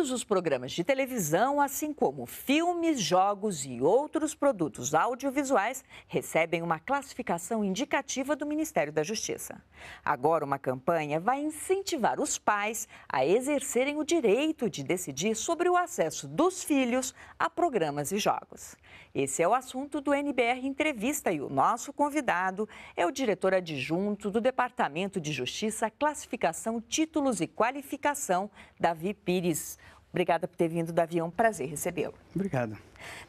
todos os programas de televisão, assim como filmes, jogos e outros produtos audiovisuais, recebem uma classificação indicativa do Ministério da Justiça. Agora, uma campanha vai incentivar os pais a exercerem o direito de decidir sobre o acesso dos filhos a programas e jogos. Esse é o assunto do NBR Entrevista e o nosso convidado é o diretor adjunto do Departamento de Justiça, Classificação, Títulos e Qualificação, Davi Pires. Obrigada por ter vindo, do avião. É prazer recebê-lo. Obrigado.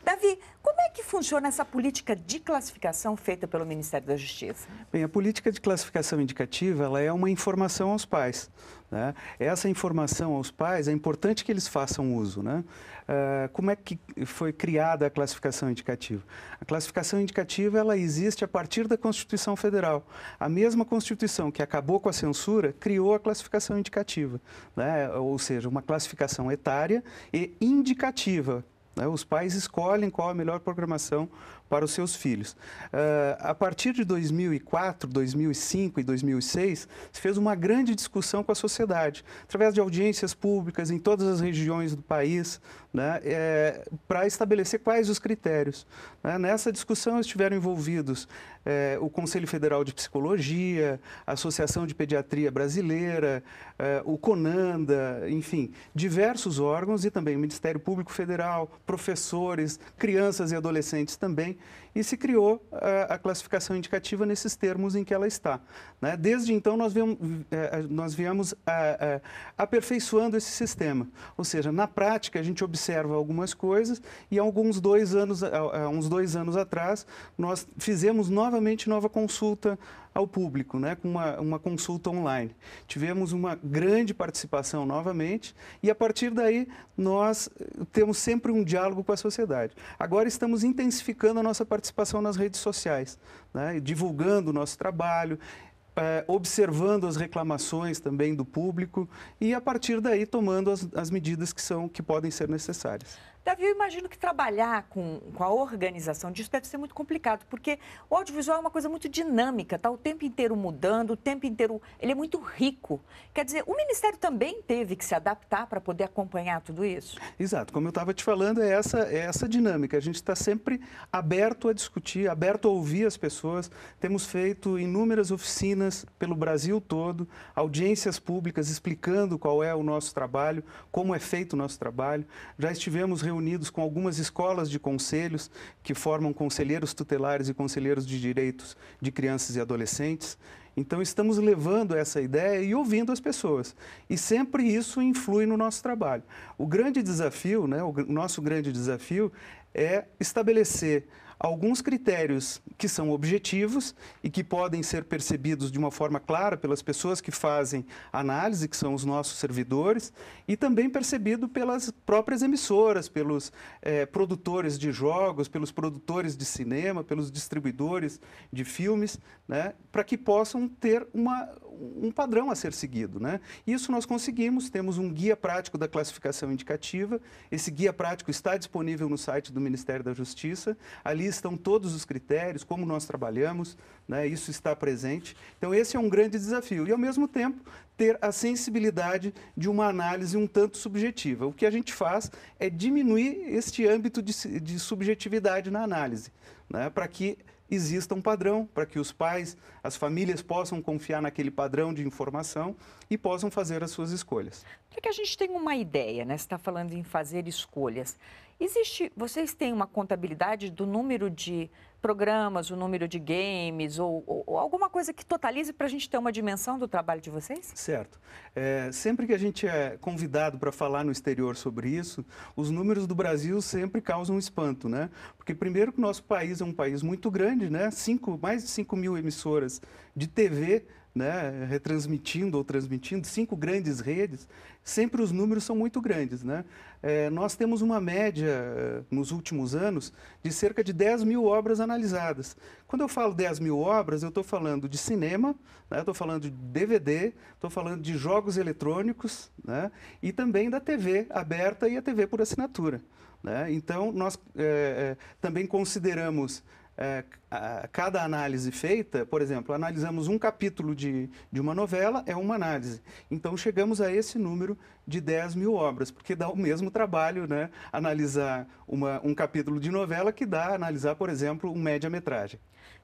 Davi, como é que funciona essa política de classificação feita pelo Ministério da Justiça? Bem, a política de classificação indicativa ela é uma informação aos pais. Né? Essa informação aos pais é importante que eles façam uso. Né? Uh, como é que foi criada a classificação indicativa? A classificação indicativa ela existe a partir da Constituição Federal. A mesma Constituição que acabou com a censura criou a classificação indicativa, né? ou seja, uma classificação etária e indicativa né? Os pais escolhem qual a melhor programação para os seus filhos. Uh, a partir de 2004, 2005 e 2006, se fez uma grande discussão com a sociedade, através de audiências públicas em todas as regiões do país, né, é, para estabelecer quais os critérios. Né? Nessa discussão estiveram envolvidos é, o Conselho Federal de Psicologia, a Associação de Pediatria Brasileira, é, o CONANDA, enfim, diversos órgãos e também o Ministério Público Federal, professores, crianças e adolescentes também, e se criou a, eh, a classificação indicativa nesses termos em que ela está. Né? Desde então, nós viemos, eh, eh, nós viemos a, a, aperfeiçoando esse sistema. Ou seja, na prática, a gente observa algumas coisas e alguns dois anos, há uns dois anos atrás, nós fizemos novamente nova consulta ao público, né, com uma, uma consulta online. Tivemos uma grande participação novamente e, a partir daí, nós eh, temos sempre um diálogo com a sociedade. Agora estamos intensificando a nossa participação nas redes sociais, né, divulgando o nosso trabalho, eh, observando as reclamações também do público e a partir daí tomando as, as medidas que são que podem ser necessárias. Davi, eu imagino que trabalhar com, com a organização disso deve ser muito complicado, porque o audiovisual é uma coisa muito dinâmica, está o tempo inteiro mudando, o tempo inteiro. Ele é muito rico. Quer dizer, o Ministério também teve que se adaptar para poder acompanhar tudo isso? Exato. Como eu estava te falando, é essa, é essa dinâmica. A gente está sempre aberto a discutir, aberto a ouvir as pessoas. Temos feito inúmeras oficinas pelo Brasil todo, audiências públicas explicando qual é o nosso trabalho, como é feito o nosso trabalho. Já estivemos reunidos com algumas escolas de conselhos que formam conselheiros tutelares e conselheiros de direitos de crianças e adolescentes. Então, estamos levando essa ideia e ouvindo as pessoas. E sempre isso influi no nosso trabalho. O grande desafio, né, o nosso grande desafio é estabelecer alguns critérios que são objetivos e que podem ser percebidos de uma forma clara pelas pessoas que fazem análise, que são os nossos servidores, e também percebido pelas próprias emissoras, pelos eh, produtores de jogos, pelos produtores de cinema, pelos distribuidores de filmes, né, para que possam ter uma um padrão a ser seguido. Né? Isso nós conseguimos, temos um guia prático da classificação indicativa. Esse guia prático está disponível no site do Ministério da Justiça. Ali estão todos os critérios, como nós trabalhamos, né? isso está presente. Então, esse é um grande desafio. E, ao mesmo tempo, ter a sensibilidade de uma análise um tanto subjetiva. O que a gente faz é diminuir este âmbito de, de subjetividade na análise, né? para que exista um padrão, para que os pais, as famílias possam confiar naquele padrão de informação e possam fazer as suas escolhas. Para que a gente tenha uma ideia, né? Você está falando em fazer escolhas. Existe, vocês têm uma contabilidade do número de programas, o número de games ou, ou, ou alguma coisa que totalize para a gente ter uma dimensão do trabalho de vocês? Certo. É, sempre que a gente é convidado para falar no exterior sobre isso, os números do Brasil sempre causam espanto, né? Porque primeiro que o nosso país é um país muito grande, né? Cinco, mais de 5 mil emissoras de TV né, retransmitindo ou transmitindo, cinco grandes redes, sempre os números são muito grandes. Né? É, nós temos uma média, eh, nos últimos anos, de cerca de 10 mil obras analisadas. Quando eu falo 10 mil obras, eu estou falando de cinema, estou né? falando de DVD, estou falando de jogos eletrônicos né? e também da TV aberta e a TV por assinatura. Né? Então, nós é, também consideramos é, a, cada análise feita, por exemplo, analisamos um capítulo de, de uma novela, é uma análise. Então chegamos a esse número de 10 mil obras, porque dá o mesmo trabalho né, analisar uma, um capítulo de novela que dá analisar, por exemplo, um média-metragem.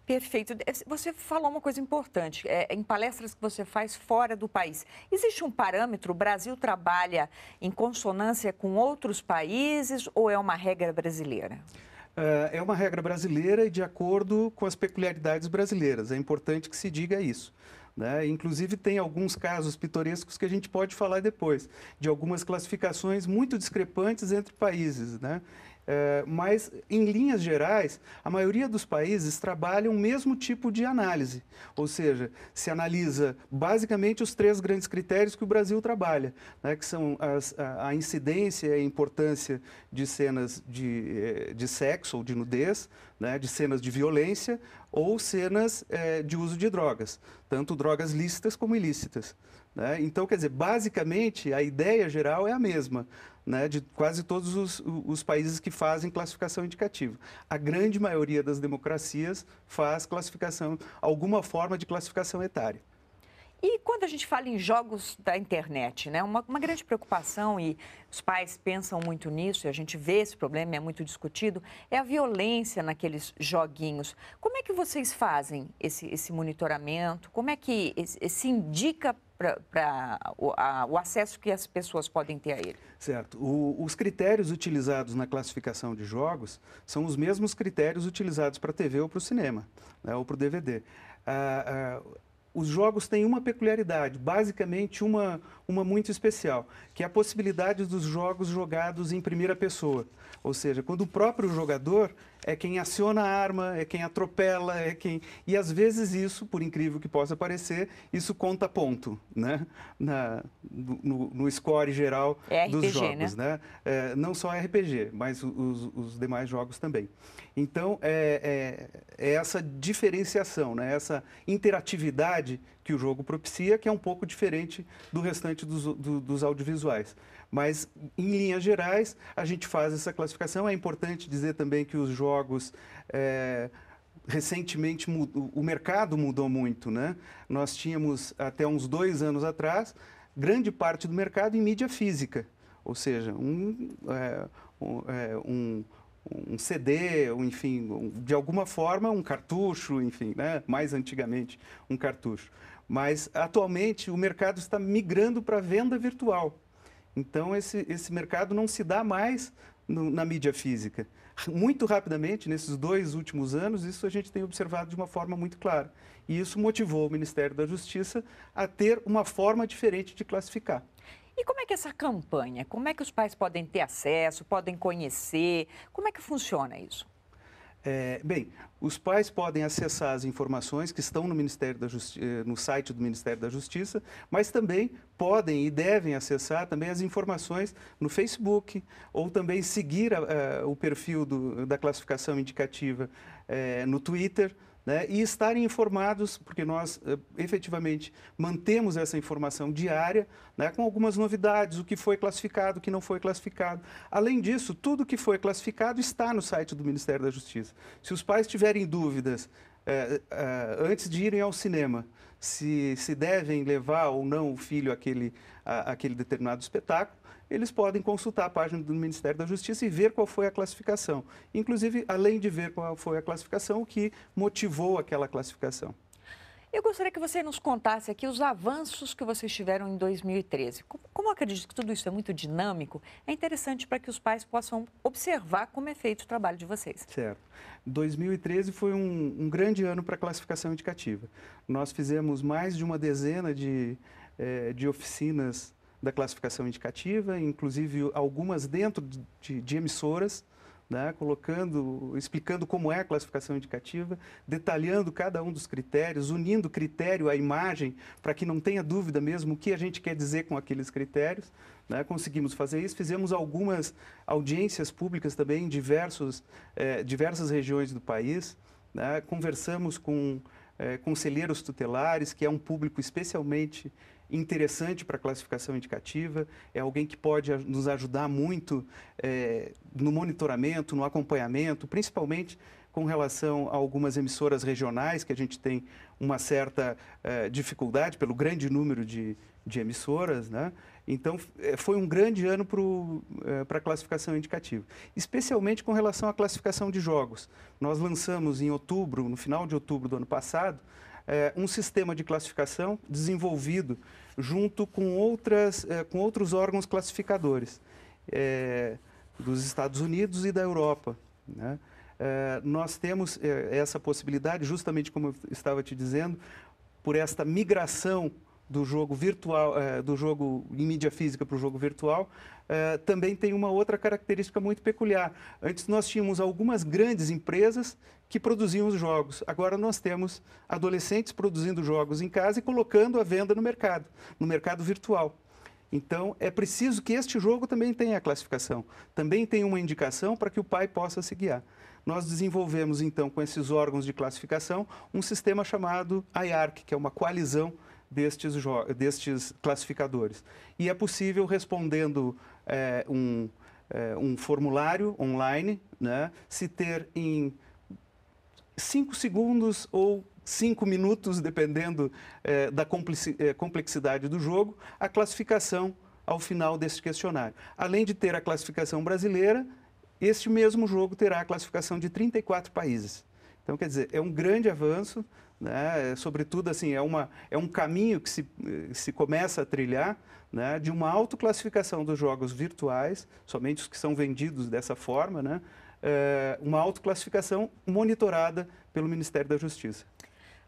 Perfeito. É, você falou uma coisa importante. É, em palestras que você faz fora do país, existe um parâmetro? O Brasil trabalha em consonância com outros países ou é uma regra brasileira? Eh, é uma regra brasileira e de acordo com as peculiaridades brasileiras. É importante que se diga isso. Né? Inclusive, tem alguns casos pitorescos que a gente pode falar depois, de algumas classificações muito discrepantes entre países. Né? Eh, mas, em linhas gerais, a maioria dos países trabalha o mesmo tipo de análise, ou seja, se analisa basicamente os três grandes critérios que o Brasil trabalha, né, que são as, a, a, incidência e a importância de cenas de, eh, de sexo ou de nudez, né, de cenas de violência ou cenas é, de uso de drogas, tanto drogas lícitas como ilícitas. Né? Então, quer dizer, basicamente a ideia geral é a mesma. Né, de quase todos os, os, países que fazem classificação indicativa. A grande maioria das democracias faz classificação, alguma forma de classificação etária. E quando a gente fala em jogos da internet, né, uma, uma grande preocupação, e os pais pensam muito nisso, e a gente vê esse problema, é muito discutido, é a violência naqueles joguinhos. Como é que vocês fazem esse, esse monitoramento? Como é que se indica para o, acesso que as pessoas podem ter a ele. Certo. O, os critérios utilizados na classificação de jogos são os mesmos critérios utilizados para a TV ou para o cinema, né, ou para o DVD. Ah, ah, os jogos têm uma peculiaridade, basicamente uma, uma muito especial, que é a possibilidade dos jogos jogados em primeira pessoa. Ou seja, quando o próprio jogador é quem aciona a arma, é quem atropela, é quem. E às vezes isso, por incrível que possa parecer, isso conta ponto, né? Na, no, no score geral é dos né? jogos, né? né? É, não só RPG, mas os, os, demais jogos também. Então é, é, é essa diferenciação, né? Essa interatividade que o jogo propicia, que é um pouco diferente do restante dos, do, dos audiovisuais. Mas, em linhas gerais, a gente faz essa classificação. É importante dizer também que os jogos. É, recentemente o mercado mudou muito, né? Nós tínhamos até uns dois anos atrás grande parte do mercado em mídia física, ou seja, um, é, um, é, um um CD, ou, enfim, um, de alguma forma um cartucho, enfim, né? mais antigamente um cartucho. Mas atualmente o mercado está migrando para venda virtual. Então esse, esse mercado não se dá mais no, na mídia física. Muito rapidamente, nesses dois últimos anos, isso a gente tem observado de uma forma muito clara. E isso motivou o Ministério da Justiça a ter uma forma diferente de classificar. E como é que essa campanha? Como é que os pais podem ter acesso, podem conhecer? Como é que funciona isso? É, bem, os pais podem acessar as informações que estão no, Ministério da Justi eh, no site do Ministério da Justiça, mas também podem e devem acessar também as informações no Facebook ou também seguir o perfil do, da classificação indicativa eh, no Twitter né, e estarem informados, porque nós eh, efetivamente mantemos essa informação diária, né, com algumas novidades, o que foi classificado, o que não foi classificado. Além disso, tudo que foi classificado está no site do Ministério da Justiça. Se os pais tiverem dúvidas eh, eh, antes de irem ao cinema, se, se devem levar ou não o filho àquele, à, àquele determinado espetáculo, eles podem consultar a página do Ministério da Justiça e ver qual foi a classificação. Inclusive, além de ver qual foi a classificação, o que motivou aquela classificação. Eu gostaria que você nos contasse aqui os avanços que vocês tiveram em 2013. Como eu acredito que tudo isso é muito dinâmico, é interessante para que os pais possam observar como é feito o trabalho de vocês. Certo. 2013 foi um, um grande ano para a classificação indicativa. Nós fizemos mais de uma dezena de, eh, de oficinas da classificação indicativa, inclusive algumas dentro de, de emissoras, né, colocando, explicando como é a classificação indicativa, detalhando cada um dos critérios, unindo critério à imagem, para que não tenha dúvida mesmo o que a gente quer dizer com aqueles critérios. Né, conseguimos fazer isso, fizemos algumas audiências públicas também em diversos, eh, diversas regiões do país, né, conversamos com eh, conselheiros tutelares, que é um público especialmente interessante para a classificação indicativa, é alguém que pode nos ajudar muito é, no monitoramento, no acompanhamento, principalmente com relação a algumas emissoras regionais, que a gente tem uma certa é, dificuldade pelo grande número de, de emissoras, né? Então, é, foi um grande ano para é, a classificação indicativa, especialmente com relação à classificação de jogos. Nós lançamos em outubro, no final de outubro do ano passado, é, um sistema de classificação desenvolvido junto com, outras, é, com outros órgãos classificadores é, dos Estados Unidos e da Europa. Né? É, nós temos é, essa possibilidade, justamente como eu estava te dizendo, por esta migração do jogo virtual, eh, do jogo em mídia física para o jogo virtual, eh, também tem uma outra característica muito peculiar. Antes nós tínhamos algumas grandes empresas que produziam os jogos. Agora nós temos adolescentes produzindo jogos em casa e colocando a venda no mercado, no mercado virtual. Então, é preciso que este jogo também tenha a classificação, também tenha uma indicação para que o pai possa se guiar. Nós desenvolvemos, então, com esses órgãos de classificação, um sistema chamado IARC, que é uma coalizão destes, destes classificadores. E é possível respondendo é, um, é, um formulário online, né, se ter em 5 segundos ou 5 minutos, dependendo eh, da complexidade do jogo, a classificação ao final deste questionário. Além de ter a classificação brasileira, este mesmo jogo terá a classificação de 34 países. Então, quer dizer, é um grande avanço, né? É, sobretudo assim, é, uma, é um caminho que se, se começa a trilhar né? de uma autoclassificação dos jogos virtuais, somente os que são vendidos dessa forma, né? é, uma autoclassificação monitorada pelo Ministério da Justiça.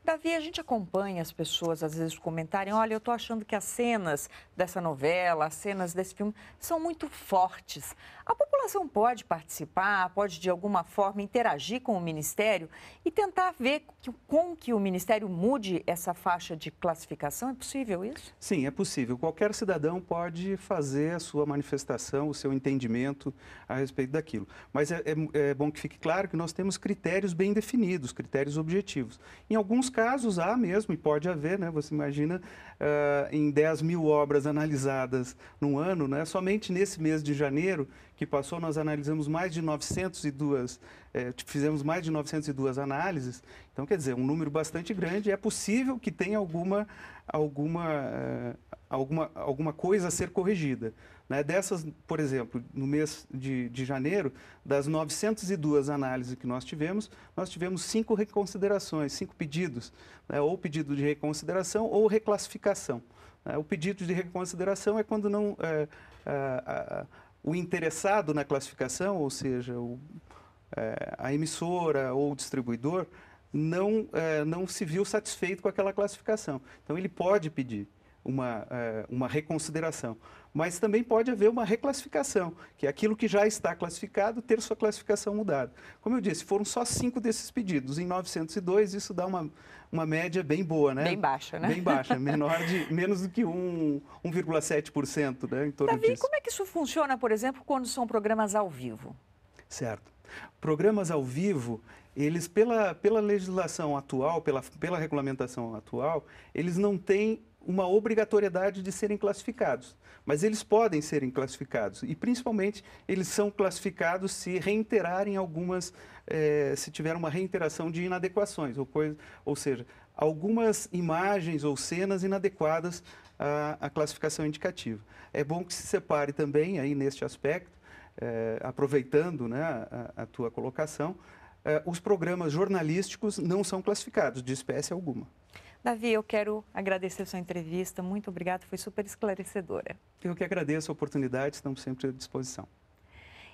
Davi, a gente acompanha as pessoas às vezes comentarem: olha, eu estou achando que as cenas dessa novela, as cenas desse filme são muito fortes. A população pode participar, pode de alguma forma interagir com o Ministério e tentar ver que, com que o Ministério mude essa faixa de classificação? É possível isso? Sim, é possível. Qualquer cidadão pode fazer a sua manifestação, o seu entendimento a respeito daquilo. Mas é, é, é bom que fique claro que nós temos critérios bem definidos, critérios objetivos. Em alguns casos há mesmo, e pode haver, né? Você imagina uh, em 10 mil obras analisadas num ano, né? Somente nesse mês de janeiro, que passou, nós analisamos mais de 902, é, eh, fizemos mais de 902 análises. Então, quer dizer, um número bastante grande. É possível que tenha alguma, alguma, eh, alguma, alguma coisa a ser corrigida. Né? Dessas, por exemplo, no mês de, de janeiro, das 902 análises que nós tivemos, nós tivemos cinco reconsiderações, cinco pedidos, né? ou pedido de reconsideração ou reclassificação. Né? O pedido de reconsideração é quando não. É, é, o interessado na classificação, ou seja, o, é, a emissora ou o distribuidor, não, é, não se viu satisfeito com aquela classificação. Então, ele pode pedir uma, eh, uma reconsideração. Mas também pode haver uma reclassificação, que é aquilo que já está classificado ter sua classificação mudada. Como eu disse, foram só cinco desses pedidos. Em 902, isso dá uma, uma média bem boa, né? Bem baixa, né? Bem baixa, menor de menos do que um, 1,7%, né? Em torno Davi, disso. como é que isso funciona, por exemplo, quando são programas ao vivo? Certo. Programas ao vivo, eles, pela, pela legislação atual, pela, pela regulamentação atual, eles não têm uma obrigatoriedade de serem classificados. Mas eles podem serem classificados e, principalmente, eles são classificados se reiterarem algumas, eh, se tiver uma reiteração de inadequações, ou, coisa, ou seja, algumas imagens ou cenas inadequadas à, à classificação indicativa. É bom que se separe também aí neste aspecto, eh, aproveitando né, a, a tua colocação, eh, os programas jornalísticos não são classificados de espécie alguma. Davi, eu quero agradecer sua entrevista. Muito obrigado, foi super esclarecedora. Eu que agradeço a oportunidade, estamos sempre à disposição.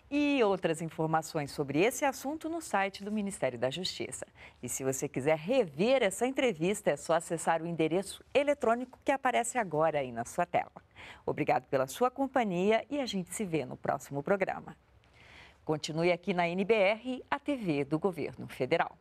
E outras informações sobre esse assunto no site do Ministério da Justiça. E se você quiser rever essa entrevista, é só acessar o endereço eletrônico que aparece agora aí na sua tela. Obrigado pela sua companhia e a gente se vê no próximo programa. Continue aqui na NBR, a TV do Governo Federal.